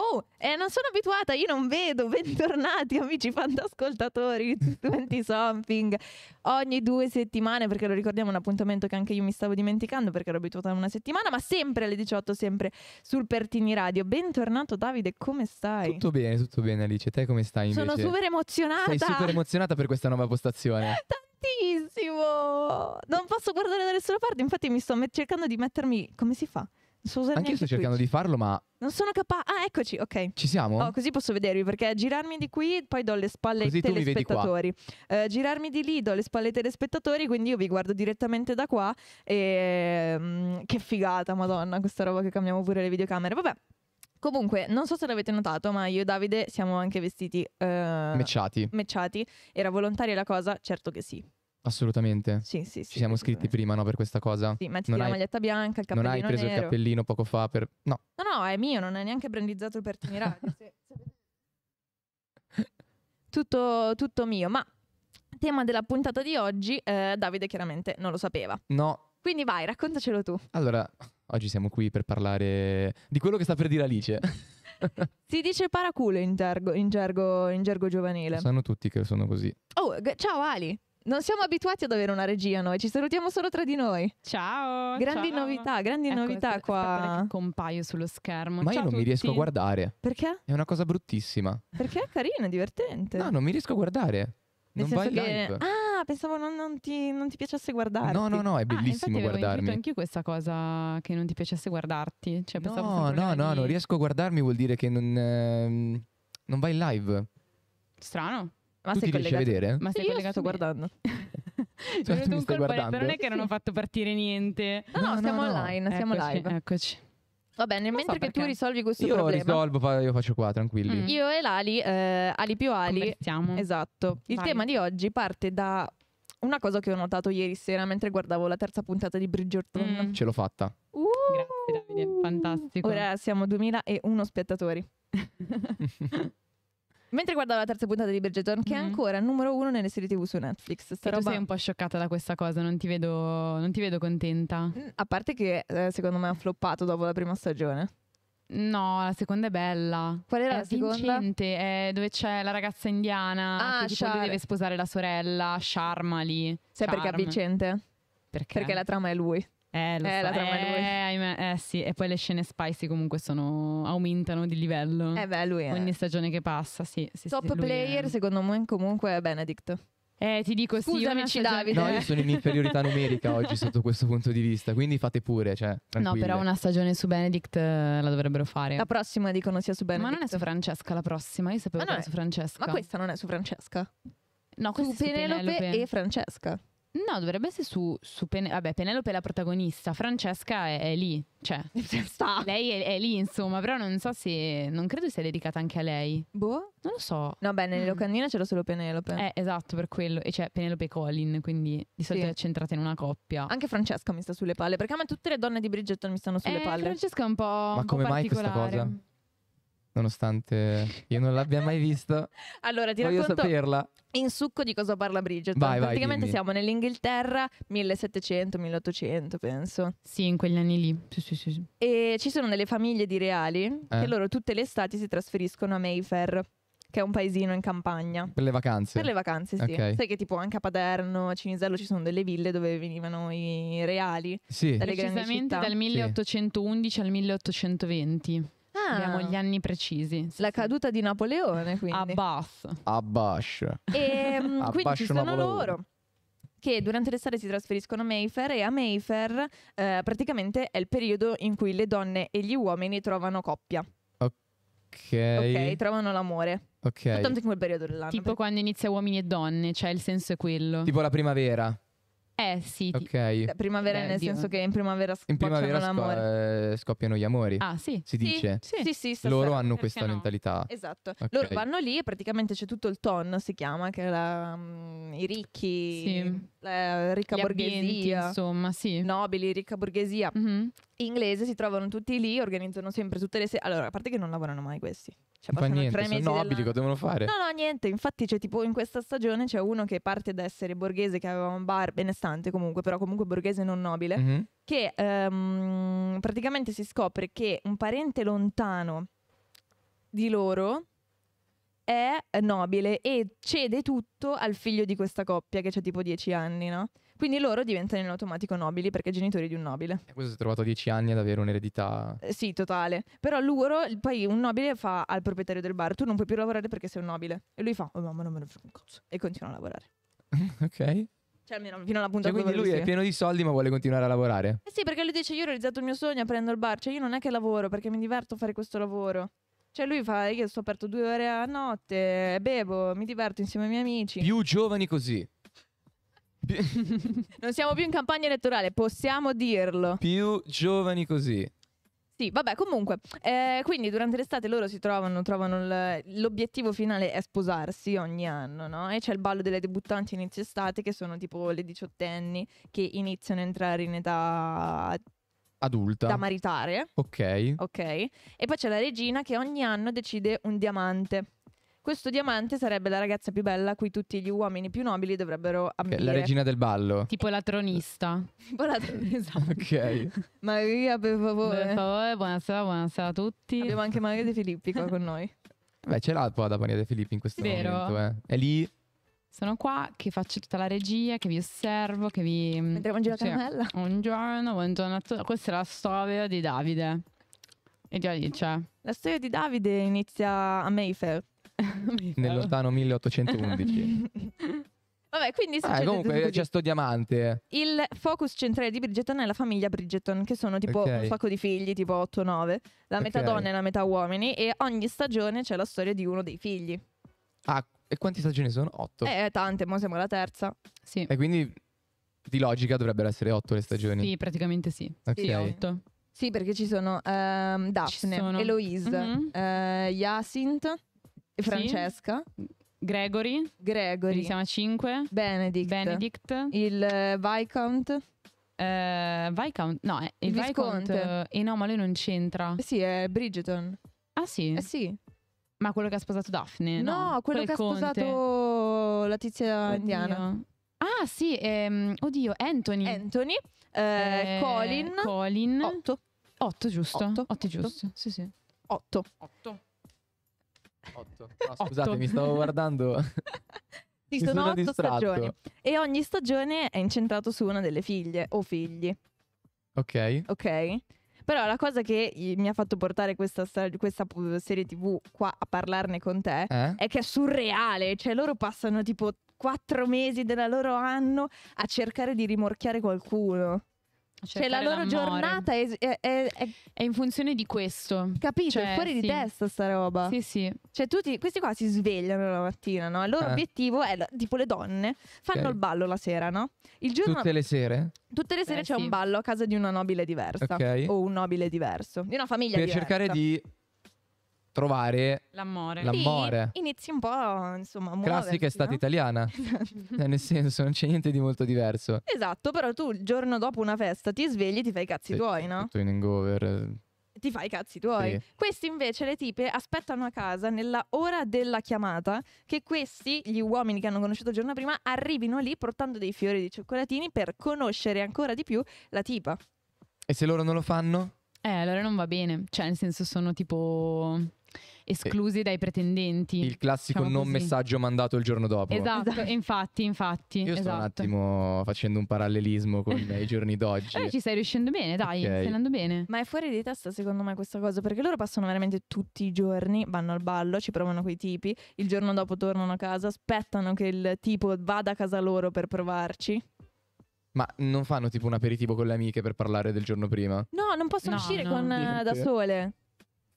Oh, eh, non sono abituata, io non vedo. Bentornati, amici fantascoltatori di 20 something. Ogni due settimane, perché lo ricordiamo, un appuntamento che anche io mi stavo dimenticando perché ero abituata a una settimana, ma sempre alle 18, sempre sul Pertini Radio. Bentornato, Davide, come stai? Tutto bene, tutto bene, Alice. Te come stai? Invece? Sono super emozionata. Sei super emozionata per questa nuova postazione. Tantissimo! Non posso guardare da nessuna parte, infatti mi sto cercando di mettermi. Come si fa? So Anche io sto cercando Twitch. di farlo, ma. Non sono capace. Ah, eccoci, ok. Ci siamo? Oh, così posso vedervi perché girarmi di qui, poi do le spalle così ai telespettatori. Uh, girarmi di lì, do le spalle ai telespettatori, quindi io vi guardo direttamente da qua. E. Ehm, che figata, madonna, questa roba che cambiamo pure le videocamere. Vabbè. Comunque, non so se l'avete notato, ma io e Davide siamo anche vestiti. Uh, eh, mecciati. Mecciati. Era volontaria la cosa? Certo che sì. Assolutamente. Sì, sì, sì. Ci siamo scritti prima, no, per questa cosa. Sì, mettiti non la hai... maglietta bianca, il cappellino Non hai preso nero. il cappellino poco fa per... No. No, no, è mio, non è neanche brandizzato il Pertini Radio. se, se... tutto, tutto mio, ma tema della puntata di oggi, eh, Davide chiaramente non lo sapeva. No. Quindi vai, raccontacelo tu. Allora, oggi siamo qui per parlare di quello che sta per dire Alice. si dice paraculo in gergo, in, gergo, in gergo giovanile. Sanno tutti che sono così. Oh, g- ciao Ali. Non siamo abituati ad avere una regia noi, ci salutiamo solo tra di noi. Ciao! Grandi ciao. novità, grandi ecco, novità qua. Che compaio sullo schermo. Ma ciao io non tutti. mi riesco a guardare. Perché? È una cosa bruttissima. Perché è carina, divertente. No, non mi riesco a guardare. Non vai che... live. Ah, pensavo non, non, ti, non ti piacesse guardare. No, no, no, è ah, bellissimo ah, guardarmi. anche io questa cosa che non ti piacesse guardarti. Cioè, no, no, no, di... non riesco a guardarmi vuol dire che non, ehm, non vai in live. Strano. Ma tu sei ti riesci a vedere? Ma sei Io collegato guardando. Cioè, mi stai guardando? Però non è che non ho fatto partire niente. No, no, no siamo no, online, siamo eccoci, live. Eccoci. Va bene, mentre so che tu risolvi questo io problema. Io risolvo, io faccio qua, tranquilli. Mm. Io e l'Ali, eh, Ali più Ali. Siamo. Esatto. Il Vai. tema di oggi parte da una cosa che ho notato ieri sera mentre guardavo la terza puntata di Bridgerton. Mm. Ce l'ho fatta. Uh. Grazie Davide, fantastico. Ora siamo 2001 spettatori. Mentre guardavo la terza puntata di Bridgerton, che è mm-hmm. ancora numero uno nelle serie TV su Netflix. Sta roba... Tu sei un po' scioccata da questa cosa, non ti vedo, non ti vedo contenta. Mm, a parte che eh, secondo me ha floppato dopo la prima stagione. No, la seconda è bella. Qual era è la seconda? Vincente, è dove c'è la ragazza indiana ah, che Char- deve sposare la sorella, Sharma lì. Sai Charm. perché è vincente? Perché? Perché la trama è lui. Eh, lo eh, so. la trama eh, lui. Ahimè, eh sì, e poi le scene spicy comunque sono, aumentano di livello. Eh beh, lui è. Ogni stagione che passa, sì. sì Top sì, player è. secondo me comunque è Benedict. Eh, ti dico Scusami, sì, io ci stagione... Davide. No, io sono in inferiorità numerica oggi sotto questo punto di vista, quindi fate pure, cioè, No, però una stagione su Benedict eh, la dovrebbero fare. La prossima dicono sia su Benedict. Ma non è su Francesca la prossima, io sapevo che era è... su Francesca. Ma questa non è su Francesca? No, questa su Penelope, Penelope e Francesca. No, dovrebbe essere su, su Pen- vabbè, Penelope è la protagonista, Francesca è, è lì, cioè, sta. lei è, è, lì insomma, però non so se, non credo sia dedicata anche a lei. Boh? Non lo so. No, beh, nelle mm. locandine c'era solo Penelope. Eh, esatto, per quello, e c'è Penelope e Colin, quindi di solito sì. è centrata in una coppia. Anche Francesca mi sta sulle palle, perché a me tutte le donne di Bridgerton mi stanno sulle eh, palle. Francesca è un po'... Ma un come po mai questa cosa? nonostante io non l'abbia mai visto. allora, ti voglio racconto saperla. in succo di cosa parla Bridget. Vai, Praticamente vai, siamo nell'Inghilterra 1700-1800, penso. Sì, in quegli anni lì. Sì, sì, sì. E ci sono delle famiglie di reali eh. che loro tutte le estati si trasferiscono a Mayfair. Che è un paesino in campagna. Per le vacanze? Per le vacanze, sì. Okay. Sai che tipo anche a Paderno, a Cinisello ci sono delle ville dove venivano i reali. Sì. Dalle Precisamente dal 1811 sì. al 1820. Ah. Abbiamo gli ah. anni precisi. Sì, la sì. caduta di Napoleone, quindi. A Bath. A Bash. E, a quindi Bash ci sono Napoleone. loro che durante l'estate si trasferiscono a Mayfair e a Mayfair eh, praticamente è il periodo in cui le donne e gli uomini trovano coppia. Ok. Ok, trovano l'amore. Ok. Tanto in quel periodo dell'anno. Tipo perché... quando inizia uomini e donne, cioè il senso è quello. Tipo la primavera. Eh sì. ti- Primavera Beh, nel Dio. senso che in primavera In primavera scoppiano l'amore. Eh, scoppiano gli amori. Ah sì. Si dice. Sì, sì, sì, Loro hanno questa no? mentalità. Esatto, Ok. loro vanno lì e praticamente c'è tutto il ton, si chiama, che è la, mm, i ricchi, Sì. la ricca Gli ambienti, borghesia, insomma, sì. nobili, ricca borghesia Mhm. inglese, si trovano tutti lì, organizzano sempre tutte le sere. Allora, a parte che non lavorano mai questi, cioè, fa niente, sono nobili, cosa devono fare? No, no, niente. Infatti, c'è cioè, tipo in questa stagione c'è uno che parte da essere borghese, che aveva un bar benestante comunque, però comunque borghese non nobile, mm-hmm. che um, praticamente si scopre che un parente lontano di loro è nobile e cede tutto al figlio di questa coppia che ha tipo 10 anni, no? Quindi loro diventano in automatico nobili perché genitori di un nobile. E questo si è trovato a 10 anni ad avere un'eredità. Eh, sì, totale. Però loro, poi un nobile fa al proprietario del bar, tu non puoi più lavorare perché sei un nobile. E lui fa, oh mamma non me ne frega un cazzo. E continua a lavorare. ok. Cioè, almeno fino alla punta cioè, quindi lui è pieno di soldi, ma vuole continuare a lavorare. Eh sì, perché lui dice: Io ho realizzato il mio sogno, prendo il bar. Cioè, io non è che lavoro perché mi diverto a fare questo lavoro. Cioè, lui fa: Io sto aperto due ore a notte, bevo, mi diverto insieme ai miei amici. Più giovani così. non siamo più in campagna elettorale, possiamo dirlo. Più giovani così. Sì, vabbè, comunque, eh, quindi durante l'estate loro si trovano, trovano l'obiettivo finale è sposarsi ogni anno, no? E c'è il ballo delle debuttanti inizio estate che sono tipo le diciottenni che iniziano a entrare in età adulta da maritare. Ok. Ok. E poi c'è la regina che ogni anno decide un diamante. Questo diamante sarebbe la ragazza più bella a cui tutti gli uomini più nobili dovrebbero ammirare. La regina del ballo. Tipo la tronista. tipo la tronista. Esatto. ok. Maria, per favore. Per favore, buonasera, buonasera a tutti. Abbiamo anche Maria De Filippi qua con noi. Beh, ce l'ha un po' da Maria De Filippi in questo Vero. momento. Eh. È lì sono qua che faccio tutta la regia, che vi osservo, che vi... Mm, Mentre mangi la cioè, Buongiorno, buongiorno a tutti. Questa è la storia di Davide. E di Alice. Cioè la storia di Davide inizia a Mayfair. Nel lontano 1811. Vabbè, quindi Ah, succede comunque tutto c'è così. diamante. Il focus centrale di Bridgeton è la famiglia Bridgeton, che sono tipo Ok. un sacco di figli, tipo 8 9, la metà Ok. donne e la metà uomini, e ogni stagione c'è la storia di uno dei figli. Ah, e quante stagioni sono? 8. Eh, eh, tante, mo siamo alla terza. Sì, E quindi di logica dovrebbero essere 8 le stagioni. sì praticamente sì. Ok. Sì, otto. Sì, perché ci sono ehm, Daphne, Ci sono. Eloise, Mhm. eh, Jacinth, e Francesca. Sì. Gregory. Gregory. Siamo a 5. Benedict. Benedict. Il eh, Viscount. Eh, Viscount. No, eh, il Visconte. Viscount. E eh, eh, no, ma lui non c'entra. Eh Sì, è Bridgeton. Ah sì? Eh sì. Ma quello che ha sposato Daphne? No, quello che ha sposato la tizia Oddio. indiana. Ah sì, ehm, oddio, Anthony. Anthony. Eh, eh Colin. Colin. 8. 8 giusto. 8 giusto. Sì, sì. 8. 8. 8. No, scusate, mi stavo guardando. Ci sono, otto stagioni e ogni stagione è incentrato su una delle figlie o figli. Ok. Ok. Però la cosa che mi ha fatto portare questa, questa uh, serie TV qua a parlarne con te eh? è che è surreale. Cioè, loro passano tipo quattro mesi della loro anno a cercare di rimorchiare qualcuno. Cioè, cioè, la loro l'amore. giornata è, è, è, è, in funzione di questo. Capito? Cioè, è fuori sì. di testa sta roba. Sì, sì. Cioè, tutti, questi qua si svegliano la mattina, no? Il loro eh. obiettivo è, tipo le donne, fanno okay. il ballo la sera, no? Il giorno... Tutte le sere? Tutte le sere eh, c'è sì. un ballo a casa di una nobile diversa. Okay. O un nobile diverso. Di una famiglia per diversa. Per cercare di trovare l'amore. l'amore. Sì, inizi un po', insomma, a Classica estate no? italiana. Esatto. Nel senso, non c'è niente di molto diverso. Esatto, però tu il giorno dopo una festa ti svegli e ti fai i cazzi Sei tuoi, no? Tutto in hangover. Ti fai i cazzi tuoi. Sì. Questi invece, le tipe, aspettano a casa nella ora della chiamata che questi, gli uomini che hanno conosciuto il giorno prima, arrivino lì portando dei fiori di cioccolatini per conoscere ancora di più la tipa. E se loro non lo fanno? Eh, allora non va bene. Cioè, nel senso, sono tipo esclusi dai pretendenti. Il classico diciamo non così. messaggio mandato il giorno dopo. Esatto, esatto. infatti, infatti. Io esatto. sto un esatto. attimo facendo un parallelismo con i giorni d'oggi. Però eh, ci stai riuscendo bene, dai, okay. stai andando bene. Ma è fuori di testa secondo me questa cosa, perché loro passano veramente tutti i giorni, vanno al ballo, ci provano quei tipi, il giorno dopo tornano a casa, aspettano che il tipo vada a casa loro per provarci. Ma non fanno tipo un aperitivo con le amiche per parlare del giorno prima? No, non possono no, uscire no, con, eh, da sole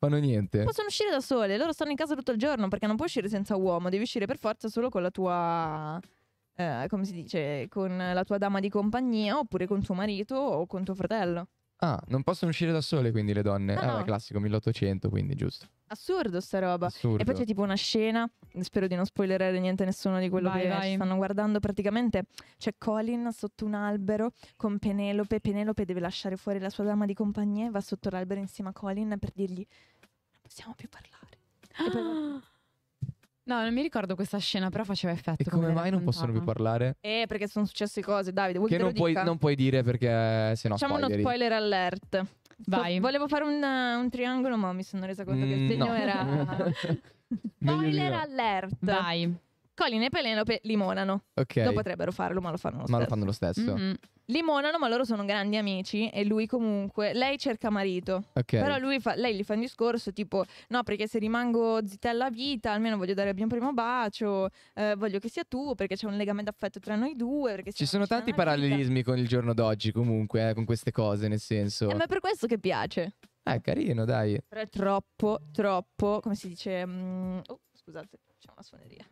fanno niente. Possono uscire da sole, loro stanno in casa tutto il giorno perché non puoi uscire senza uomo, devi uscire per forza solo con la tua... Eh, come si dice? Con la tua dama di compagnia oppure con tuo marito o con tuo fratello. Ah, non possono uscire da sole quindi le donne. ah, ah no. classico 1800 quindi giusto. Assurdo sta roba. Assurdo. E poi c'è tipo una scena, spero di non spoilerare niente a nessuno di quello vai, che vai. stanno guardando, praticamente c'è Colin sotto un albero con Penelope, Penelope deve lasciare fuori la sua dama di compagnia e va sotto l'albero insieme a Colin per dirgli non possiamo più parlare. Ah. No, non mi ricordo questa scena, però faceva effetto. E come, come mai non possono più parlare? Eh, perché sono successe cose, Davide. Vuoi che, che non, puoi, non, puoi, dire perché sennò... no Facciamo spoileri. uno spoiler alert. Vai. So, volevo fare un, un, triangolo, ma mi sono resa conto mm, che il mm, segno no. era. Spoiler alert! Vai. Colin e Penelope limonano. Ok. Lo potrebbero farlo, ma lo fanno lo stesso. Ma lo fanno lo stesso. Mm-hmm. Limonano, ma loro sono grandi amici e lui comunque. Lei cerca marito. Ok. Però lui fa, lei gli fa un discorso tipo: No, perché se rimango zitella a vita, almeno voglio dare il mio primo bacio. Eh, voglio che sia tu, perché c'è un legame d'affetto tra noi due. Ci sono tanti parallelismi vita. con il giorno d'oggi, comunque, eh, con queste cose, nel senso. Eh, ma è per questo che piace. Eh, carino, dai. Però è troppo, troppo. Come si dice? Mm, oh, scusate, c'è una suoneria.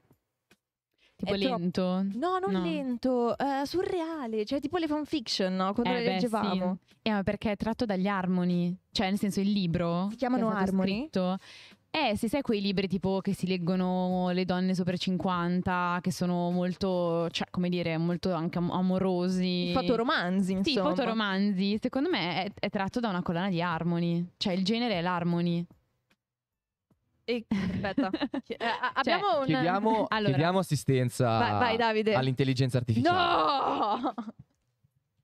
Tipo lento? No, non No. lento, eh, surreale, cioè tipo le fanfiction, no? Quando le eh, beh, leggevamo. sì. Eh, ma perché è tratto dagli Harmony, cioè nel senso il libro. Si chiamano che è stato Harmony? Scritto, eh, sì, sai quei libri tipo che si leggono le donne sopra i 50, che sono molto, cioè, come dire, molto anche amorosi. I fotoromanzi, insomma. Sì, i fotoromanzi. Secondo me è, è tratto da una collana di Harmony, cioè il genere è l'Harmony. E, aspetta, eh, a- cioè, abbiamo un... Chiediamo, Allora. chiediamo assistenza Vai- vai, all'intelligenza artificiale. No!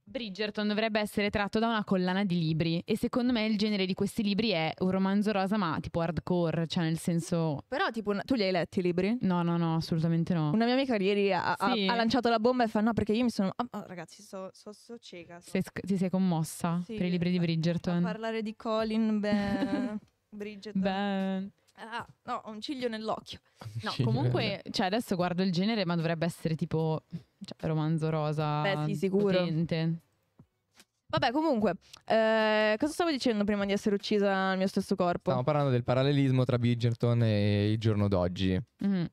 Bridgerton dovrebbe essere tratto da una collana di libri e secondo me il genere di questi libri è un romanzo rosa ma tipo hardcore, cioè nel senso... Però tipo, tu li hai letti i libri? No, no, no, assolutamente no. Una mia amica ieri ha, Sì. ha lanciato la bomba e fa no perché io mi sono... ah, ragazzi, so, so, so cieca. so- Sei ti sei commossa Sì, per i libri di Bridgerton? A parlare di Colin, beh... Bridgerton. Beh, Ah, no, ho un ciglio nell'occhio. No, Ciglio. comunque, cioè, adesso guardo il genere, ma dovrebbe essere tipo cioè, romanzo rosa. Beh, sì, sicuro. potente. Vabbè, comunque, eh, cosa stavo dicendo prima di essere uccisa al mio stesso corpo? Stavo parlando del parallelismo tra Bridgerton e il giorno d'oggi. Mhm.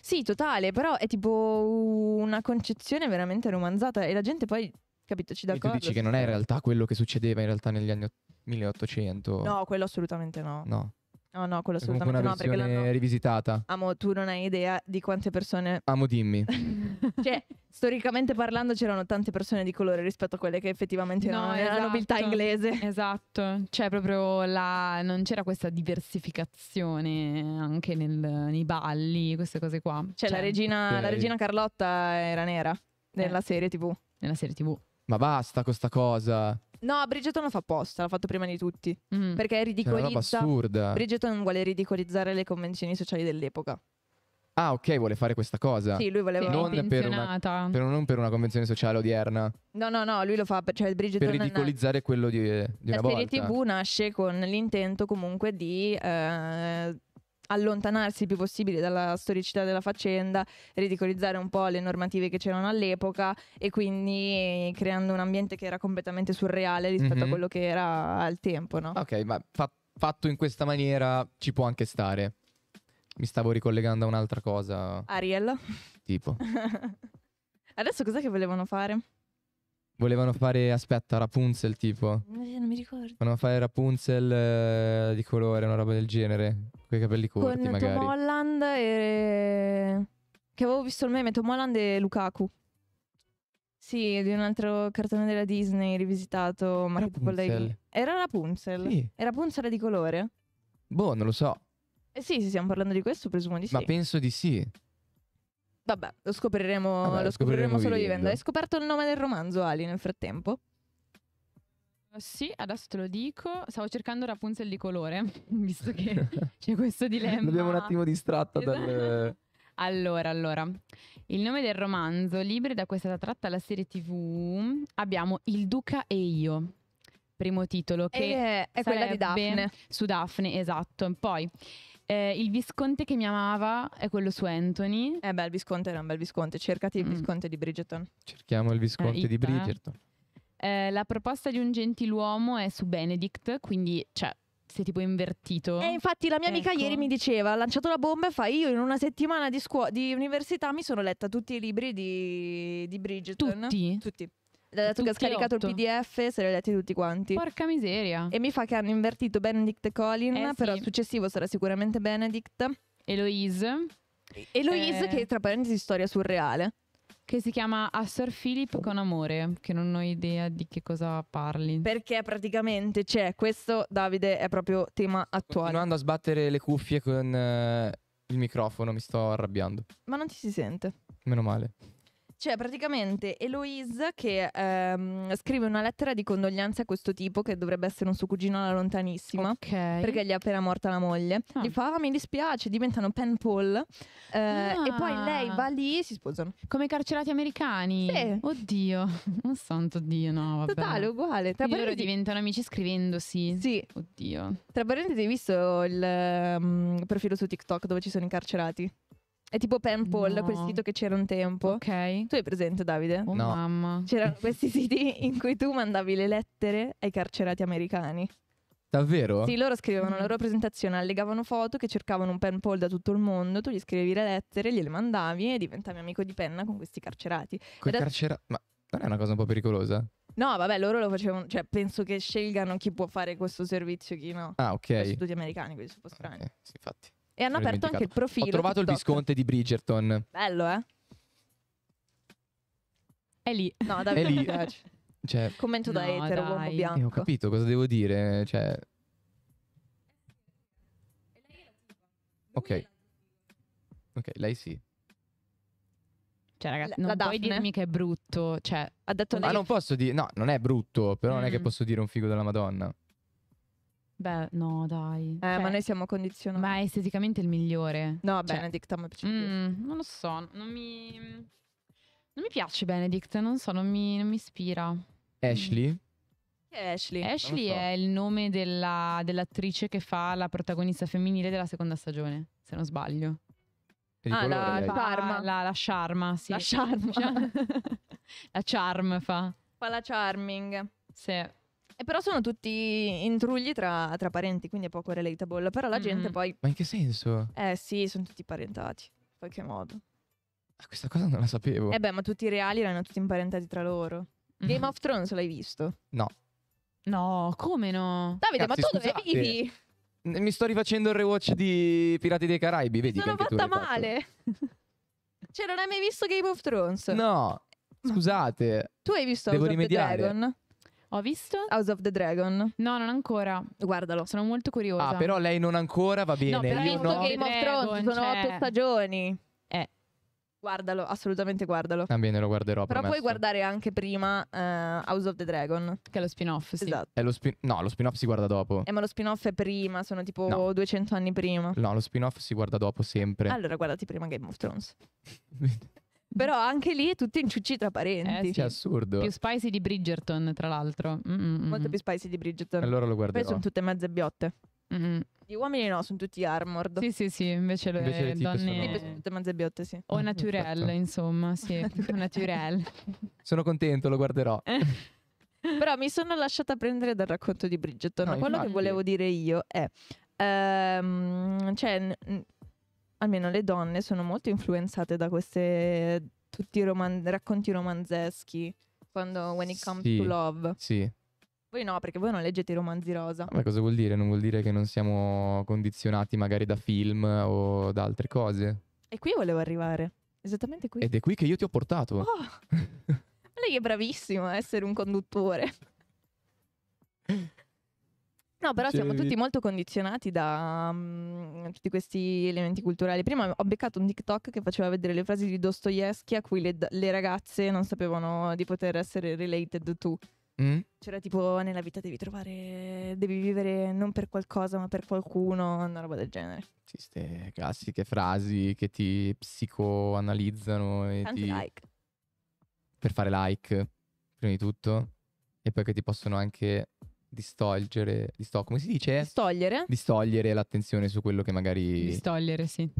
Sì, totale, però è tipo una concezione veramente romanzata e la gente poi, capito, ci dà conto. tu dici che non è in realtà quello che succedeva in realtà negli anni 1800? No, quello assolutamente no. No. No, no, quello assolutamente una no, perché l'hanno... rivisitata. Amo, tu non hai idea di quante persone... Amo, dimmi. cioè, storicamente parlando c'erano tante persone di colore rispetto a quelle che effettivamente no, erano esatto. la nobiltà inglese. Esatto, cioè proprio la... non c'era questa diversificazione anche nel... nei balli, queste cose qua. Cioè, cioè la, regina, okay. la regina Carlotta era nera nella eh. serie tv. Nella serie tv. Ma basta con sta cosa. No, Bridgeton lo fa apposta, l'ha fatto prima di tutti. Mm. Perché ridicolizza. È una assurda. Bridgeton vuole ridicolizzare le convenzioni sociali dell'epoca. Ah, ok, vuole fare questa cosa. Sì, lui voleva sì, non per una, per, non per una convenzione sociale odierna. No, no, no, lui lo fa per, cioè, Bridgeton per ridicolizzare na- quello di, eh, di una volta. La serie TV nasce con l'intento comunque di eh, allontanarsi il più possibile dalla storicità della faccenda, ridicolizzare un po' le normative che c'erano all'epoca e quindi creando un ambiente che era completamente surreale rispetto mm-hmm. a mhm. quello che era al tempo. No? Ok, ma fa- fatto in questa maniera ci può anche stare. Mi stavo ricollegando a un'altra cosa. Ariel. Tipo. Adesso cos'è che volevano fare? Volevano fare, aspetta, Rapunzel tipo. Eh, non mi ricordo. Volevano fare Rapunzel eh, di colore, una roba del genere. Con i capelli corti, con magari. Tom Holland e... Che avevo visto il meme, Tom Holland e Lukaku. Sì, di un altro cartone della Disney rivisitato, ma Rapunzel. che Era Rapunzel? Sì. E Rapunzel di colore? Boh, non lo so. Eh sì, se stiamo parlando di questo, presumo di sì. Ma penso di sì. Vabbè, lo scopriremo, Vabbè, lo scopriremo, scopriremo solo vivendo. vivendo. Hai scoperto il nome del romanzo, Ali, nel frattempo? Sì, adesso te lo dico. Stavo cercando Rapunzel di colore, visto che c'è questo dilemma. L'abbiamo un attimo distratta esatto. dal... Allora, allora, il nome del romanzo, libri da cui è stata tratta la serie TV, abbiamo Il Duca e io, primo titolo, che è, è quella di Daphne. Su Daphne, esatto. Poi, eh, Il Visconte che mi amava è quello su Anthony. Eh beh, il Visconte era un bel Visconte, cercati il mm. Visconte di Bridgerton. Cerchiamo il Visconte eh, di eh. Bridgerton. Eh, la proposta di un gentiluomo è su Benedict, quindi cioè, si è tipo invertito. E infatti la mia amica ecco. ieri mi diceva, ha lanciato la bomba e fa, io in una settimana di, scuo- di università mi sono letta tutti i libri di, di Bridgeton. Tutti? Tutti. Dato che ha scaricato otto. il PDF, se li ho letti tutti quanti. Porca miseria. E mi fa che hanno invertito Benedict e Colin, eh, però sì. il successivo sarà sicuramente Benedict. Eloise. Eloise eh. che tra parentesi storia surreale che si chiama A Sir Philip con amore, che non ho idea di che cosa parli. Perché praticamente c'è questo, Davide, è proprio tema attuale. Continuando a sbattere le cuffie con eh, il microfono, mi sto arrabbiando. Ma non ti si sente. Meno male c'è cioè, praticamente Eloise che ehm, scrive una lettera di condoglianze a questo tipo, che dovrebbe essere un suo cugino alla lontanissima, okay. perché gli è appena morta la moglie. Ah. Gli fa: oh, Mi dispiace, diventano pen pal. Eh, ah. E poi lei ah. va lì e si sposano. Come i carcerati americani. Sì. Oddio, un oh, santo Dio, no. Vabbè. Totale, uguale. Tra parentesi... loro diventano amici scrivendosi. Sì. Oddio. Tra parentesi, hai visto il um, profilo su TikTok dove ci sono i carcerati? È tipo Penpal, no. quel sito che c'era un tempo. Ok. Tu hai presente, Davide? Oh, no. mamma. C'erano questi siti in cui tu mandavi le lettere ai carcerati americani. Davvero? Sì, loro scrivevano la loro presentazione, allegavano foto che cercavano un pen da tutto il mondo, tu gli scrivevi le lettere, gliele mandavi e diventavi amico di penna con questi carcerati. Con adesso... carcerati? Ma non è una cosa un po' pericolosa? No, vabbè, loro lo facevano, cioè penso che scelgano chi può fare questo servizio e chi no. Ah, ok. Sono studi americani, questi sono strani. Okay, sì, infatti. E hanno aperto anche il profilo. Ho trovato TikTok. il visconte di Bridgerton. Bello, eh? È lì. No, davvero. È lì. Cioè, Commento da no, etero, dai. uomo bianco. Eh, ho capito cosa devo dire. Cioè... Ok. Ok, lei sì. Cioè, ragazzi, non la puoi Daphne. dirmi che è brutto. Cioè, ha detto Ma lei... non posso dire... No, non è brutto, però mm. non è che mm. posso dire un figo della Madonna. Beh, no, dai. Eh, cioè, ma noi siamo condizionati. Ma è esteticamente il migliore. No, cioè, Benedict a me piace mm, Non lo so, non mi... Non mi piace Benedict, non so, non mi, non mi ispira. Ashley? Mm. Ashley? Ashley so. è il nome della, dell'attrice che fa la protagonista femminile della seconda stagione, se non sbaglio. Ah, la, Sharma. La, la Sharma, sì. La Sharma. la Charm fa. Fa la Charming. Sì. E però sono tutti intrugli tra, tra parenti, quindi è poco relatable. Però la mm. gente poi. Ma in che senso? Eh sì, sono tutti parentati, in qualche modo. Ma ah, questa cosa non la sapevo. Eh beh, ma tutti i reali erano tutti imparentati tra loro. Mm-hmm. Game of Thrones l'hai visto? No. No, come no? Davide, Cazzi, ma tu scusate. dove vivi? Mi sto rifacendo il rewatch di Pirati dei Caraibi, vedi? Mi Sono fatta male. cioè, non hai mai visto Game of Thrones? No. Scusate. Tu hai visto Devo House rimediare. of the Dragon? Ho visto House of the Dragon. No, non ancora. Guardalo. Sono molto curiosa. Ah, però lei non ancora va bene. No, però io no. Game of Thrones, sono cioè... otto stagioni. Eh. Guardalo, assolutamente guardalo. Va bene, lo guarderò. Però promesso. puoi guardare anche prima uh, House of the Dragon. Che è lo spin-off, sì. Esatto. Lo spin- no, lo spin-off si guarda dopo. Eh, ma lo spin-off è prima, sono tipo no. 200 anni prima. No, lo spin-off si guarda dopo sempre. Allora guardati prima Game of Thrones. Però anche lì tutti in ciucci tra parenti. Eh, sì. Che assurdo. Più spicy di Bridgerton, tra l'altro. Mm-mm. Molto mm. più spicy di Bridgerton. Allora lo guarderò. Poi sono tutte mezze biotte. Mm-mm. Gli mm. uomini no, sono tutti armored. Sì, sì, sì, invece le, invece le donne sono... sono tutte mezze biotte, sì. O naturelle, insomma, sì, naturelle. sono contento, lo guarderò. Eh. Però mi sono lasciata prendere dal racconto di Bridgerton. No, Quello infatti. che volevo dire io è... Um, cioè, almeno le donne sono molto influenzate da queste tutti i roman- racconti romanzeschi quando When It Comes sì, to Love. Sì. Voi no, perché voi non leggete i romanzi rosa. Ma cosa vuol dire? Non vuol dire che non siamo condizionati magari da film o da altre cose. E qui volevo arrivare. Esattamente qui. Ed è qui che io ti ho portato. Oh, lei è bravissima a essere un conduttore. No, però siamo tutti molto condizionati da um, tutti questi elementi culturali. Prima ho beccato un TikTok che faceva vedere le frasi di Dostoevsky a cui le, le ragazze non sapevano di poter essere related to. Mm? C'era tipo nella vita devi trovare, devi vivere non per qualcosa ma per qualcuno, una roba del genere. Sì, queste classiche frasi che ti psicoanalizzano e Tanti ti... like. Per fare like, prima di tutto. E poi che ti possono anche distolgere, disto- come si dice? Distogliere. Distogliere l'attenzione su quello che magari... Distogliere, sì.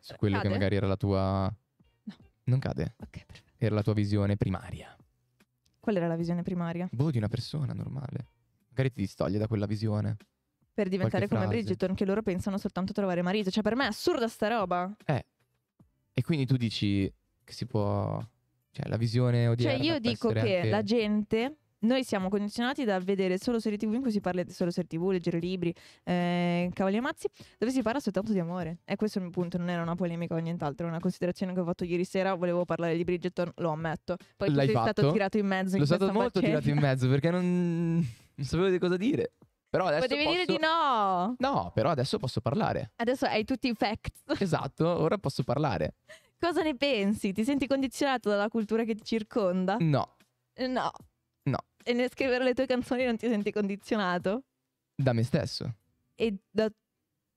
Su quello cade? che magari era la tua... No. Non cade. Ok, perfetto. Era la tua visione primaria. Qual era la visione primaria? Boh, di una persona normale. Magari ti distoglie da quella visione. Per diventare come frase. Bridgeton, che loro pensano soltanto a trovare marito. Cioè, per me è assurda sta roba. Eh. E quindi tu dici che si può... Cioè, la visione odierna Cioè, io dico che anche... la gente noi siamo condizionati da vedere solo serie tv in cui si parla solo serie tv, leggere libri, eh, cavoli e mazzi, dove si parla soltanto di amore. E questo è il mio punto, non era una polemica o nient'altro, è una considerazione che ho fatto ieri sera, volevo parlare di Bridgeton, lo ammetto. Poi L'hai fatto? stato tirato in mezzo. L'ho in stato molto baccella. tirato in mezzo perché non, non sapevo di cosa dire. Però adesso Potevi posso... dire di no! No, però adesso posso parlare. Adesso hai tutti i facts. Esatto, ora posso parlare. Cosa ne pensi? Ti senti condizionato dalla cultura che ti circonda? No. No. E nel scrivere le tue canzoni non ti senti condizionato? Da me stesso. E da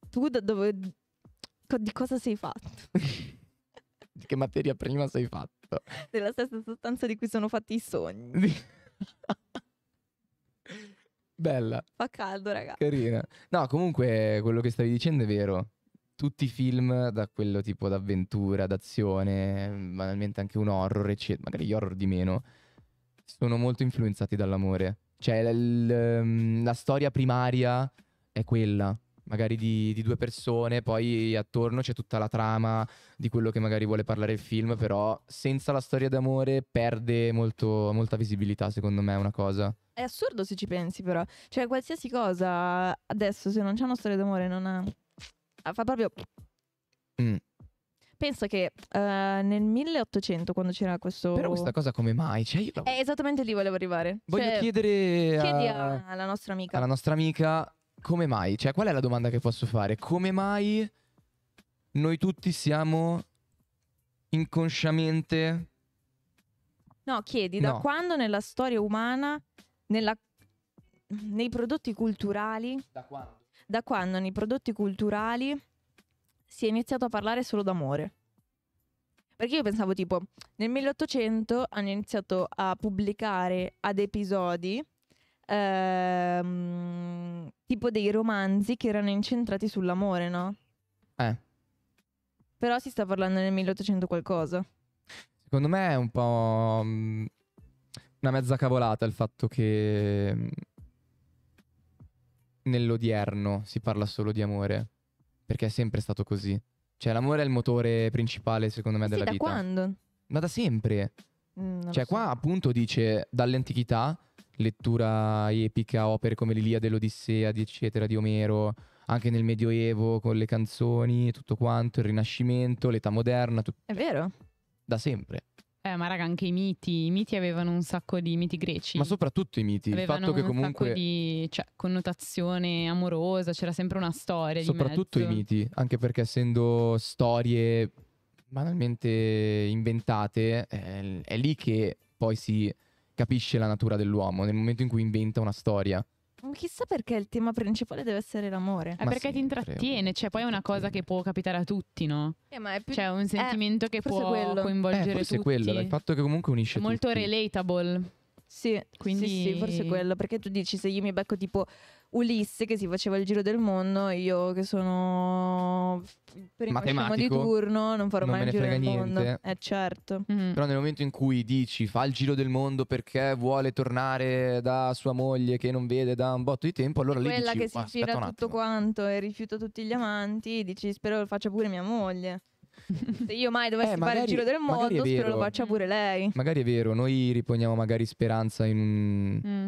tu da dove... Di cosa sei fatto? di che materia prima sei fatto? Della stessa sostanza di cui sono fatti i sogni. Bella. Fa caldo, raga. Carina. No, comunque quello che stavi dicendo è vero. Tutti i film da quello tipo d'avventura, d'azione, banalmente anche un horror, eccetera, magari gli horror di meno, sono molto influenzati dall'amore. Cioè, l- l- ehm, la storia primaria è quella, magari di, di, due persone, poi attorno c'è tutta la trama di quello che magari vuole parlare il film, però senza la storia d'amore perde molto, molta visibilità, secondo me, è una cosa. È assurdo se ci pensi, però. Cioè, qualsiasi cosa adesso, se non c'è una storia d'amore, non ha... fa proprio... Mm penso che eh, nel 1800, quando c'era questo. Però questa cosa come mai? Cioè, io È esattamente lì volevo arrivare. Voglio Cioè, chiedere a- a- alla nostra amica. alla nostra amica come mai, cioè qual è la domanda che posso fare? Come mai noi tutti siamo inconsciamente No, chiedi da quando nella storia umana, nella- nei prodotti culturali, da quando nei prodotti culturali si è iniziato a parlare solo d'amore. Perché io pensavo tipo, nel 1800 hanno iniziato a pubblicare ad episodi ehm, tipo dei romanzi che erano incentrati sull'amore, no? Eh. Però si sta parlando nel 1800 qualcosa. Secondo me è un po' mm, una mezza cavolata il fatto che mm, nell'odierno si parla solo di amore. Perché è sempre stato così. Cioè, l'amore è il motore principale, secondo me, sì, della da vita. Da quando? Ma da sempre. Mm, cioè, so. qua appunto dice dall'antichità, lettura epica, opere come l'Iliade, l'Odissea, eccetera, di Omero, anche nel Medioevo con le canzoni, tutto quanto, il Rinascimento, l'età moderna. Tut- è vero. Da sempre. Eh, ma raga, anche i miti, i miti avevano un sacco di miti greci. Ma soprattutto i miti, avevano il fatto che comunque... un sacco di cioè, connotazione amorosa, c'era sempre una storia. Soprattutto i miti, anche perché essendo storie banalmente inventate, è, è lì che poi si capisce la natura dell'uomo, nel momento in cui inventa una storia. Chissà perché il tema principale deve essere l'amore. È ma perché sì, ti intrattiene, cioè poi è una cosa che può capitare a tutti, no? Eh, ma è più... Cioè un eh, sentimento eh, che può quello. coinvolgere eh, forse tutti. quello, il fatto che comunque unisce È molto tutti. relatable. Sì, Quindi... sì, sì, forse quello, perché tu dici se io mi becco tipo Ulisse che si faceva il giro del mondo, io che sono il primo scemo di turno, non farò non mai il giro del niente. mondo. Eh certo. Mm. Però nel momento in cui dici fa il giro del mondo perché vuole tornare da sua moglie che non vede da un botto di tempo, allora lei dici quella che si gira tutto quanto e rifiuta tutti gli amanti, dici spero lo faccia pure mia moglie. Se io mai eh, dovessi eh, magari, fare il giro del mondo, spero lo faccia pure lei. Magari è vero, noi riponiamo magari speranza in mm.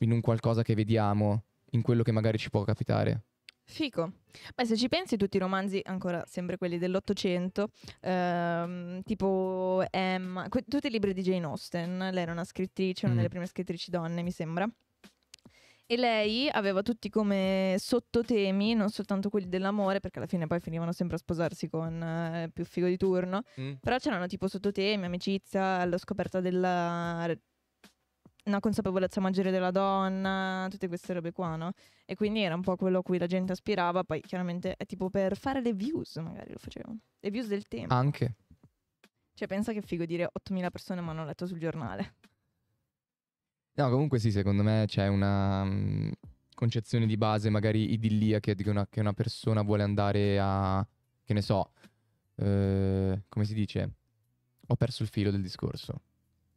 in un qualcosa che vediamo in quello che magari ci può capitare. Fico. Beh, se ci pensi, tutti i romanzi, ancora sempre quelli dell'Ottocento, ehm, tipo Emma, que- tutti i libri di Jane Austen, lei era una scrittrice, una mm. delle prime scrittrici donne, mi sembra. E lei aveva tutti come sottotemi, non soltanto quelli dell'amore, perché alla fine poi finivano sempre a sposarsi con eh, più figo di turno, mm. però c'erano tipo sottotemi, amicizia, la scoperta della una consapevolezza maggiore della donna, tutte queste robe qua, no? E quindi era un po' quello a cui la gente aspirava, poi chiaramente è tipo per fare le views, magari lo facevano, le views del tempo. Anche. Cioè pensa che figo dire 8.000 persone mi hanno letto sul giornale. No, comunque sì, secondo me c'è una mh, mm, concezione di base magari idillia, che una, che una persona vuole andare a, che ne so, eh, come si dice? Ho perso il filo del discorso.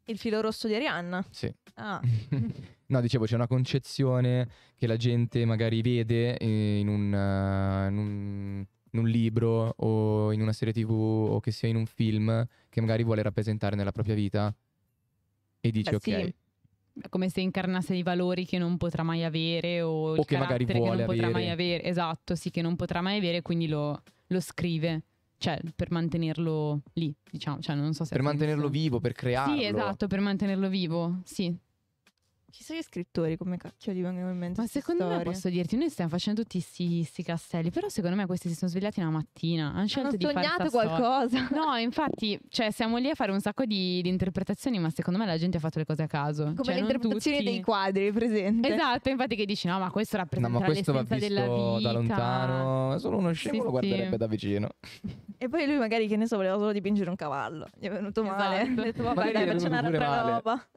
Il filo rosso di Arianna? Sì. Ah. no, dicevo, c'è una concezione che la gente magari vede eh, in, un, eh, in, un, in un, libro o in una serie tv o che sia in un film che magari vuole rappresentare nella propria vita e dice Beh, ok. Sì. Come se incarnasse i valori che non potrà mai avere o, o che magari vuole che non avere. potrà mai avere. Esatto, sì, che non potrà mai avere, quindi lo, lo scrive cioè, per mantenerlo lì, diciamo, cioè, non so se per mantenerlo vivo, per crearlo. Sì, esatto, per mantenerlo vivo, sì ci sono gli scrittori come cacchio gli vengono in mente. Ma secondo storie. me posso dirti, noi stiamo facendo tutti questi castelli, però secondo me questi si sono svegliati una mattina. Hanno scelto hanno di fare qualcosa. No, infatti, cioè, siamo lì a fare un sacco di, di, interpretazioni, ma secondo me la gente ha fatto le cose a caso. Come cioè, le interpretazioni tutti... dei quadri, presente. Esatto, infatti che dici, no, ma questo rappresenta no, ma questo va visto della vita. da lontano, è solo uno scemo sì, lo guarderebbe sì. da vicino. E poi lui magari, che ne so, voleva solo dipingere un cavallo. Gli è venuto male. Esatto. Ho detto, vabbè, dai, faccio un'altra roba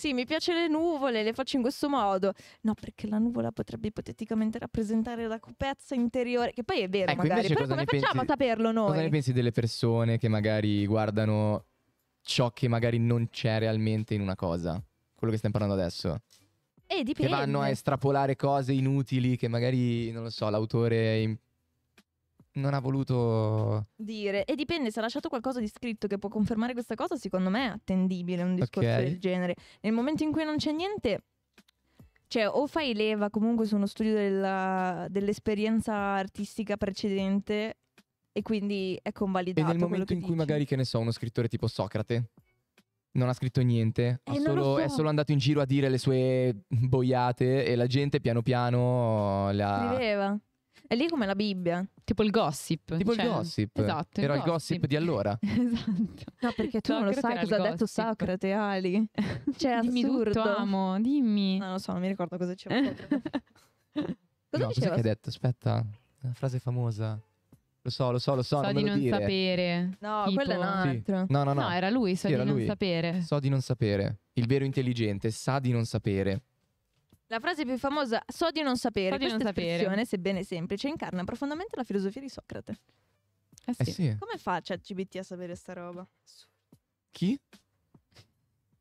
sì, mi piace le nuvole, le faccio in questo modo. No, perché la nuvola potrebbe ipoteticamente rappresentare la cupezza interiore, che poi è vero ecco, magari, però come facciamo pensi, a saperlo noi? Cosa ne pensi delle persone che magari guardano ciò che magari non c'è realmente in una cosa? Quello che stiamo parlando adesso. E eh, dipende. Che vanno a estrapolare cose inutili che magari, non lo so, l'autore non ha voluto dire. E dipende, se ha lasciato qualcosa di scritto che può confermare questa cosa, secondo me è attendibile un discorso okay. del genere. Nel momento in cui non c'è niente, cioè o fai leva comunque su uno studio della, dell'esperienza artistica precedente e quindi è convalidato. E nel momento in cui dici. magari, che ne so, uno scrittore tipo Socrate non ha scritto niente, ha solo, so. è solo andato in giro a dire le sue boiate e la gente piano piano la... Scriveva. È lì come la Bibbia. Tipo il gossip. Tipo cioè, il gossip. Esatto. Era il gossip, di allora. esatto. No, perché tu Socrate non lo sai cosa ha gossip. detto Socrate, Ali. Cioè, dimmi assurdo. tutto, amo, dimmi. non lo so, non mi ricordo cosa c'era. cosa no, diceva? Cosa hai detto? Aspetta, una frase famosa. Lo so, lo so, lo so. So non di non dire. sapere. No, tipo... quello è un altro. Sì. No, no, no, no. era lui, so sì, di non lui. sapere. So di non sapere. Il vero intelligente sa di non sapere. La frase più famosa, so di non sapere, so di questa non espressione, sapere. sebbene semplice, incarna profondamente la filosofia di Socrate. Eh, eh sì. Eh sì. Come fa ChatGPT a sapere sta roba? Chi?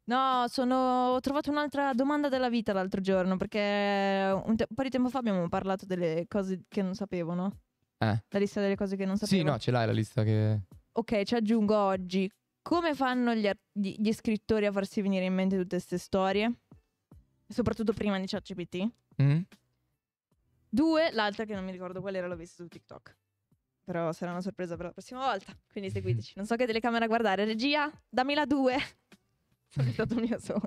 No, sono... ho trovato un'altra domanda della vita l'altro giorno, perché un, te- un po' di tempo fa abbiamo parlato delle cose che non sapevo, no? Eh. La lista delle cose che non sapevo. Sì, no, ce l'hai la lista che... Ok, ci aggiungo oggi. Come fanno gli, ar- gli scrittori a farsi venire in mente tutte queste storie? soprattutto prima di ChatGPT. Mm. Due, l'altra che non mi ricordo qual era, l'ho vista su TikTok. Però sarà una sorpresa per la prossima volta, quindi seguiteci. Non so che telecamera guardare. Regia, dammi la due. Sono stato un mio sogno.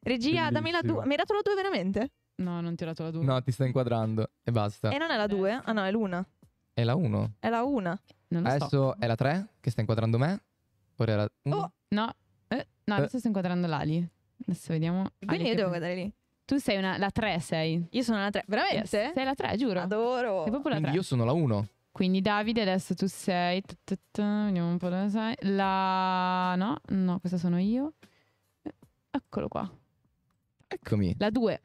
Regia, Bellissimo. dammi la due. Mi hai dato la due veramente? No, non ti ho dato la due. No, ti sta inquadrando e basta. E non è la due? Ah no, è l'una. È la uno? È la 1. Adesso so. è la tre che sta inquadrando me. Ora è la 1. Oh. No, eh, no eh. adesso eh. sta inquadrando l'Ali. Adesso vediamo. Quindi Ale, io devo guardare lì. Tu sei una, la 3 sei. Io sono la 3. Veramente? Yes, sei la 3, giuro. Adoro. Sei proprio la 3. Io sono la 1. Quindi Davide, adesso tu sei. vediamo un po' dove sei. La. No, no, questa sono io. Eccolo qua. Eccomi. La 2.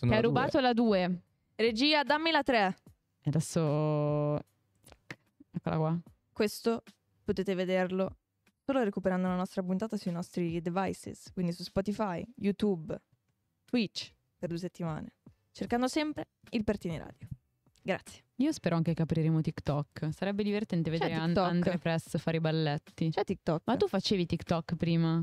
Ti hai rubato la 2. Regia, dammi la 3. E adesso. Eccola qua. Questo potete vederlo solo recuperando la nostra puntata sui nostri devices, quindi su Spotify, YouTube, Twitch per due settimane, cercando sempre il Pertini Radio. Grazie. Io spero anche che apriremo TikTok. Sarebbe divertente vedere An- Andre Press fare i balletti. C'è TikTok. Ma tu facevi TikTok prima?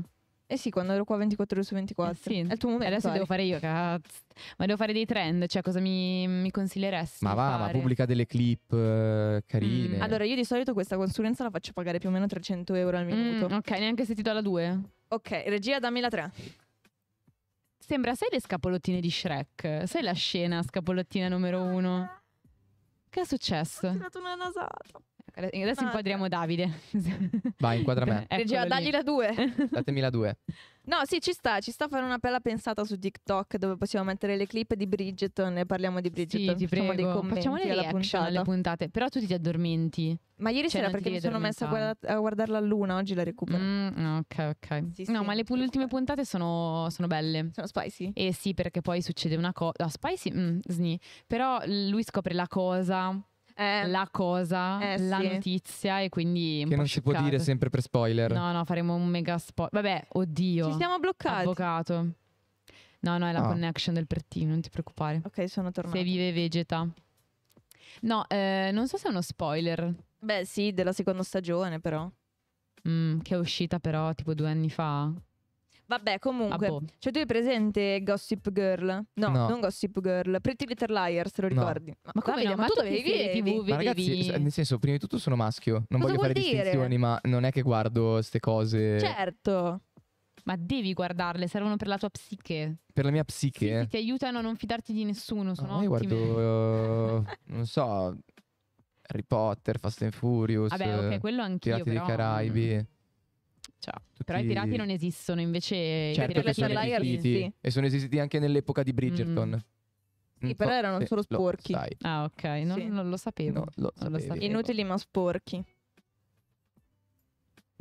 Eh sì, quando ero qua 24 ore su 24. Eh sì. È il tuo momento. Adesso vai. devo fare io, cazzo. Ma devo fare dei trend, cioè cosa mi, mi consiglieresti? Ma va, fare? ma pubblica delle clip eh, carine. Mm. Allora, io di solito questa consulenza la faccio pagare più o meno 300 euro al mm, minuto. Mm, ok, neanche se ti do la 2. Ok, regia, dammi la 3. Sembra, sai le scapolottine di Shrek? Sai la scena scapolottina numero 1? Che è successo? Ho tirato una nasata. Adesso inquadriamo Davide. Vai, inquadra me. Ecco, Regia, dagli la 2. Datemi la 2. No, sì, ci sta, ci sta a fare una bella pensata su TikTok dove possiamo mettere le clip di Bridgeton e parliamo di Bridgeton. Sì, facciamo prego. dei commenti facciamo le alla puntata. alle puntate, però tu ti addormenti. Ma ieri cioè, sera perché mi sono messa a, guarda- a guardarla a luna, oggi la recupero. Mm, ok, ok. Sì, sì, no, ma le, pu- ultime puntate sono, sono, belle. Sono spicy? Eh sì, perché poi succede una cosa. Ah, spicy? Mm, sni. Però lui scopre la cosa eh, eh, la cosa, eh, la sì. notizia e quindi... Che non si può dire sempre per spoiler. No, no, faremo un mega spoiler. Vabbè, oddio. Ci siamo bloccati. Avvocato. No, no, è la ah. connection del prettino, non ti preoccupare. Ok, sono tornato. Se vive vegeta. No, eh, non so se è uno spoiler. Beh, sì, della seconda stagione però. Mm, che è uscita però tipo due anni fa. Vabbè, comunque, Ah, cioè tu hai presente Gossip Girl? No, No. non Gossip Girl, Pretty Little Liars, te lo No. ricordi? Ma come no? Ma tu dovevi vedere TV, Ma ragazzi, nel senso, prima di tutto sono maschio, non Cosa voglio fare dire? distinzioni, ma non è che guardo queste cose Certo. Ma devi guardarle, servono per la tua psiche. per la mia psiche. sì, ti aiutano a non fidarti di nessuno, sono No, ah, io guardo, eh, non so, Harry Potter, Fast and Furious, Vabbè, ok, quello anch'io, Pirati dei Caraibi. Caraibi. Mm. Ciao. Però i pirati non esistono, invece certo i pirati sono Liars, sì. E sono esistiti anche nell'epoca di Bridgerton. Mm. mm. Sì, però erano sì, solo sporchi. Ah, ok, non, sì. non lo sapevo. No, lo non lo sapevo. Inutili ma sporchi.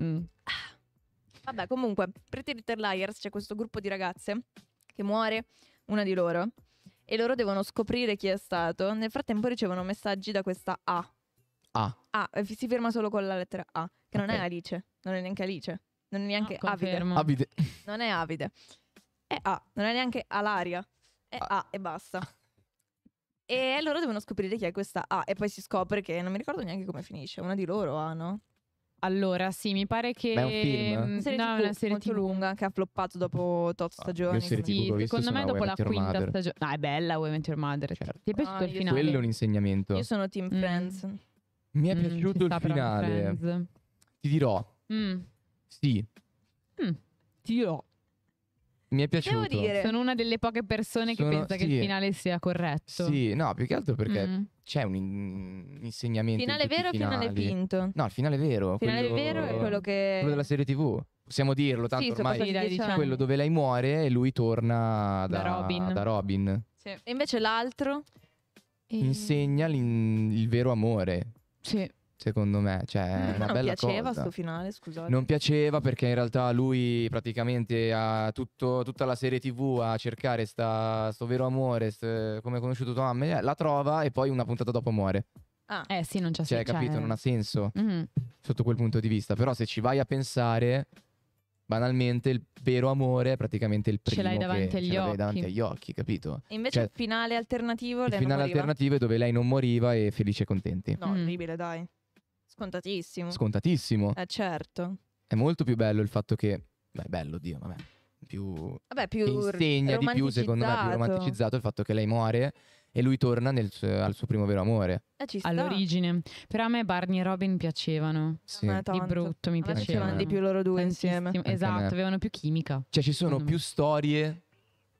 Mm. Vabbè, comunque, Pretty Little Liars c'è questo gruppo di ragazze che muore una di loro e loro devono scoprire chi è stato. Nel frattempo ricevono messaggi da questa A. A. A, si firma solo con la lettera A, che okay. non è Alice, non è neanche Alice. Non è ah, neanche no, avide. avide. Non è avide. È A. Non è neanche alaria. È A, ah. A e basta. E loro devono scoprire chi è questa A. E poi si scopre che non mi ricordo neanche come finisce. Una di loro A, no? Allora, sì, mi pare che. Beh, è un film. Mm, una serie, no, TV, una serie molto TV. lunga che ha floppato dopo tot ah, stagioni. Sì, secondo me dopo la quinta stagione. Ah, è bella Women Your Mother. Certo. Ti è piaciuto ah, il finale? Quello è un insegnamento. Io sono Team mm. Friends. Mm. Mi è mm, piaciuto mm, il finale. Ti dirò. Mm. Sì. Mm. Ti dirò. Mi è piaciuto. Devo dire, sono una delle poche persone sono, che pensa sì. che il finale sia corretto. Sì, no, più che altro perché mm. c'è un in- insegnamento. Finale in vero o finale vinto? No, il finale vero. Il finale quello, vero è quello che. Quello della serie TV. Possiamo dirlo, tanto sì, ormai dire, diciamo. quello dove lei muore e lui torna da, da Robin. Da Robin. Sì. E invece l'altro? Insegna il vero amore. Sì. Secondo me, cioè, mm. no, non piaceva questo finale, scusate. Non piaceva perché in realtà lui praticamente ha tutto, tutta la serie TV a cercare sta, sto vero amore, st, come è conosciuto Tom, la trova e poi una puntata dopo muore. Ah. Eh sì, non c'è cioè, senso. Cioè, capito, non ha senso mm-hmm. sotto quel punto di vista, però se ci vai a pensare banalmente il vero amore è praticamente il primo ce l'hai davanti, che, agli, ce l'hai davanti agli occhi capito e invece cioè, il finale alternativo il finale alternativo è dove lei non moriva e felice e contenti no mm. orribile dai Scontatissimo. Scontatissimo. Eh certo. È molto più bello il fatto che... Beh, bello, Dio, vabbè. Più... Vabbè, più... Insegna di più, secondo me, più romanticizzato il fatto che lei muore e lui torna nel, al suo primo vero amore. Eh, All'origine. Però a me Barney e Robin piacevano. Sì. Di brutto mi piacevano. piacevano di più loro due Tantissimo. insieme. Esatto, avevano più chimica. Cioè ci sono più me. storie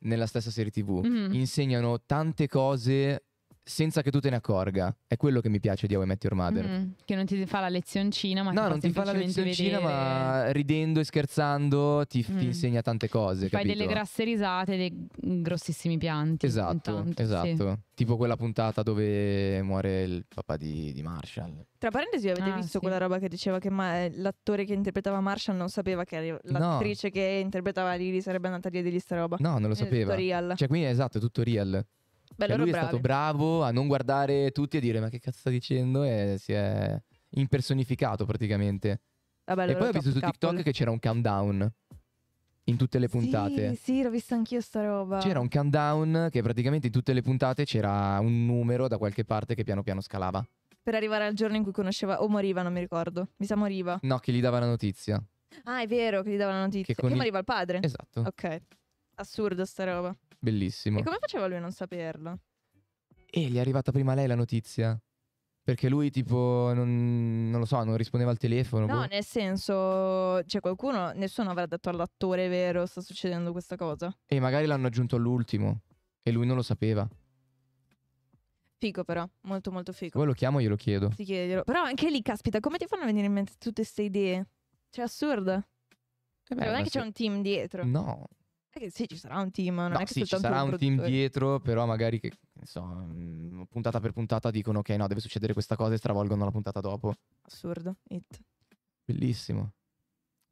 nella stessa serie TV. Mm-hmm. Insegnano tante cose senza che tu te ne accorga. È quello che mi piace di How I Met Your Mother. Mm, che non ti fa la lezioncina, ma no, non ti fa la lezioncina, vedere... ma ridendo e scherzando ti, mm. ti insegna tante cose. Ti fai delle grasse risate, dei grossissimi pianti. Esatto, intanto, esatto. Sì. Tipo quella puntata dove muore il papà di, di Marshall. Tra parentesi, avete ah, visto sì. quella roba che diceva che ma- eh, l'attore che interpretava Marshall non sapeva che l'attrice no. che interpretava Lily sarebbe andata lì di lista roba? No, non lo eh, sapeva. È Tutto real. Cioè, qui esatto, è tutto real. Beh, cioè, lui bravi. è stato bravo a non guardare tutti e dire ma che cazzo sta dicendo e si è impersonificato praticamente. Vabbè, e poi ho visto su TikTok couple. che c'era un countdown in tutte le puntate. Sì, sì, l'ho visto anch'io sta roba. C'era un countdown che praticamente in tutte le puntate c'era un numero da qualche parte che piano piano scalava. Per arrivare al giorno in cui conosceva o moriva, non mi ricordo. Mi sa moriva. No, che gli dava la notizia. Ah, è vero che gli dava la notizia. Che, che moriva il... il padre. Esatto. Ok. Assurdo sta roba. Bellissimo. E come faceva lui a non saperlo? E gli è arrivata prima lei la notizia. Perché lui, tipo, non, non lo so, non rispondeva al telefono. No, boh. nel senso, cioè qualcuno, nessuno avrà detto all'attore vero, sta succedendo questa cosa. E magari l'hanno aggiunto all'ultimo. E lui non lo sapeva. Fico però, molto molto fico. Poi lo chiamo e glielo chiedo. Ti chiedilo. Però anche lì, caspita, come ti fanno venire in mente tutte queste idee? Cioè, assurda. Eh beh, cioè, non è che se... c'è un team dietro. No parte sì, ci sarà un team. Non no, è che sì, ci sarà un, un team dietro, però magari che, so, mm, puntata per puntata dicono ok, no, deve succedere questa cosa e stravolgono la puntata dopo. Assurdo, it. Bellissimo.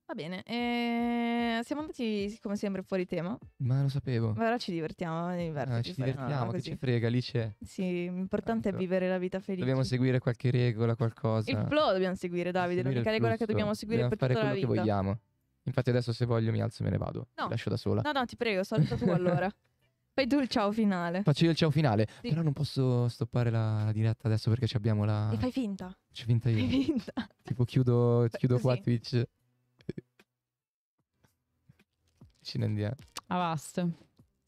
Va bene, eh, siamo andati come sempre fuori tema. Ma lo sapevo. Ma ora ci divertiamo. Ah, ci divertiamo, che ci frega, lì c'è. Sì, l'importante è vivere la vita felice. Dobbiamo seguire qualche regola, qualcosa. Il flow dobbiamo seguire, Davide, l'unica regola che dobbiamo seguire dobbiamo per tutta la vita. fare quello che vogliamo. Infatti adesso se voglio mi alzo e me ne vado. No. Ti lascio da sola. No, no, ti prego, saluta tu allora. Fai tu il ciao finale. Faccio io il ciao finale. Sì. Però non posso stoppare la, la diretta adesso perché abbiamo la... E fai finta. C'è finta io. Fai finta. Tipo chiudo, chiudo qua Twitch. Ci ne andiamo. Avast.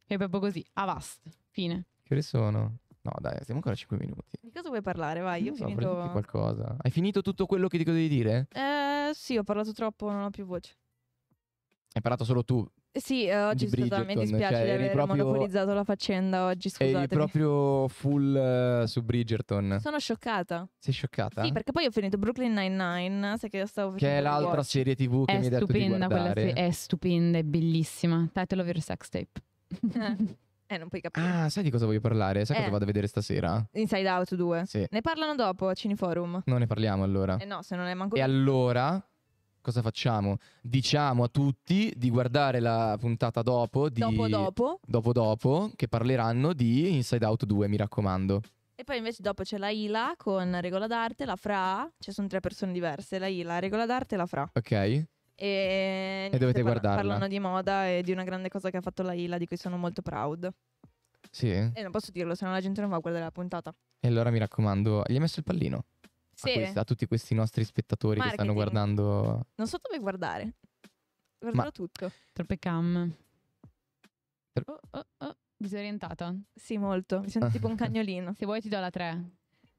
È proprio così. Avast. Fine. Che ore sono? No, dai, siamo ancora a 5 minuti. Di cosa vuoi parlare? Vai, io ho so, finito. qualcosa. Hai finito tutto quello che ti devi dire? Eh, sì, ho parlato troppo, non ho più voce. Hai parlato solo tu. Sì, eh, oggi di mi dispiace cioè, di aver proprio... monopolizzato la faccenda oggi, scusate. Eri proprio full uh, su Bridgerton. Sono scioccata. Sei scioccata? Sì, perché poi ho finito Brooklyn Nine-Nine, sai che stavo Che è l'altra watch. serie tv che è mi hai detto di guardare. Quella, è stupenda, è bellissima. Title of your sex tape. Eh, non puoi capire. Ah, sai di cosa voglio parlare? Sai eh. cosa vado a vedere stasera? Inside Out 2. Sì. Ne parlano dopo a Cineforum. Non ne parliamo allora. Eh no, se non è manco... E allora cosa facciamo? Diciamo a tutti di guardare la puntata dopo, di, dopo dopo, dopo dopo, che parleranno di Inside Out 2, mi raccomando. E poi invece dopo c'è la Ila con Regola d'arte, la Fra, ci cioè, sono tre persone diverse, la Ila, Regola d'arte e la Fra. Ok. E, e dovete par- guardarla. Parlano di moda e di una grande cosa che ha fatto la Ila, di cui sono molto proud. Sì. E non posso dirlo, se no la gente non va a guardare la puntata. E allora mi raccomando, gli hai messo il pallino? sì. a, questi, a, tutti questi nostri spettatori Marketing. che stanno guardando. Non so dove guardare. Guarderò Ma... tutto. Troppe cam. Oh, oh, oh. Disorientata? Sì, molto. Mi sento tipo un cagnolino. Se vuoi ti do la 3.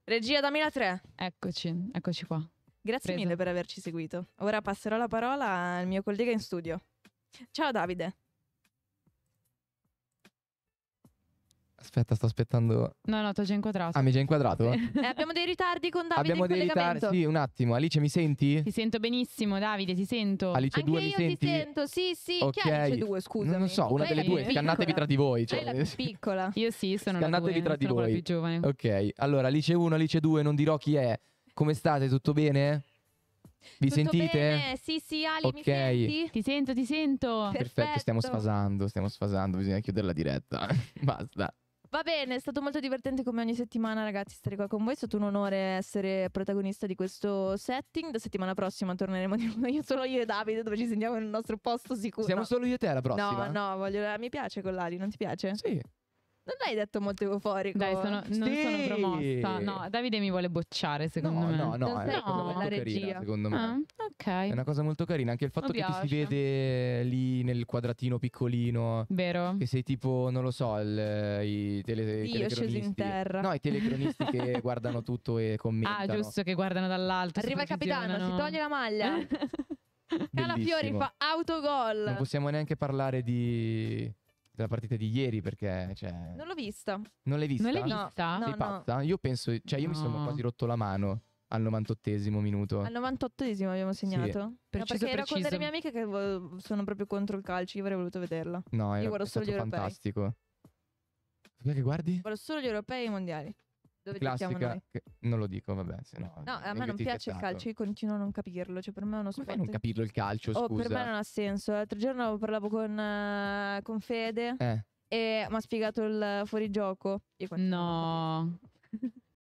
Regia, dammi la 3. Eccoci, eccoci qua. Grazie Preso. mille per averci seguito. Ora passerò la parola al mio collega in studio. Ciao Davide. Aspetta, sto aspettando. No, no, ti ho già inquadrato. Ah, mi hai già inquadrato? Eh, abbiamo dei ritardi con Davide. Abbiamo dei ritardi. Sì, un attimo. Alice, mi senti? Ti sento benissimo, Davide, ti sento. Alice 2 mi senti? ti sento, sì, sì. Okay. Chi è Alice 2, scusa? Non so, una delle due. Scannatevi tra di voi. Cioè. Lei è la piccola. Io sì, sono Scannatevi la due, tra di voi. più giovane. Ok, allora, Alice 1, Alice 2, non dirò chi è. Come state? Tutto bene? Vi Tutto sentite? Bene? Sì, sì, Ali, okay. Ti sento, ti sento. Perfetto. Perfetto, stiamo sfasando, stiamo sfasando, bisogna chiudere la diretta. Basta. Va bene, è stato molto divertente come ogni settimana, ragazzi, stare qua con voi. È stato un onore essere protagonista di questo setting. La settimana prossima torneremo di nuovo io sono io e Davide, dove ci sentiamo nel nostro posto sicuro. Siamo solo io e te la prossima. No, no, voglio... mi piace Collari, non ti piace? Sì. Non l'hai detto molto euforico. Dai, sono, non sì. sono promossa. No, Davide mi vuole bocciare, secondo no, me. No, no, no, è una cosa molto carina, secondo me. Ah, ok. È una cosa molto carina. Anche il fatto che ti si vede lì nel quadratino piccolino. Vero. Che sei tipo, non lo so, il, i tele, Io sceso in terra. No, i telecronisti che guardano tutto e commentano. Ah, giusto, che guardano dall'alto. Arriva il capitano, si toglie la maglia. Calafiori fa autogol. Non possiamo neanche parlare di della partita di ieri perché cioè, non l'ho vista. Non l'hai vista? Non l'hai vista? No, Sei no, pazza? No. Io penso, cioè io mi sono quasi rotto la mano al 98 minuto. Al 98 abbiamo segnato? Sì. Preciso, perché ero con delle mie amiche che sono proprio contro il calcio, io avrei voluto vederla. No, io era, guardo solo gli europei. fantastico. che guardi? Guardo solo gli europei e i mondiali. Dove classica, che, non lo dico, vabbè. Se no, no a me non piace il calcio, io continuo a non capirlo. Cioè, per me è uno sport. non capirlo il calcio? Scusa. Oh, per me non ha senso. L'altro giorno parlavo con, uh, con Fede eh. e mi ha spiegato il fuorigioco. Io no.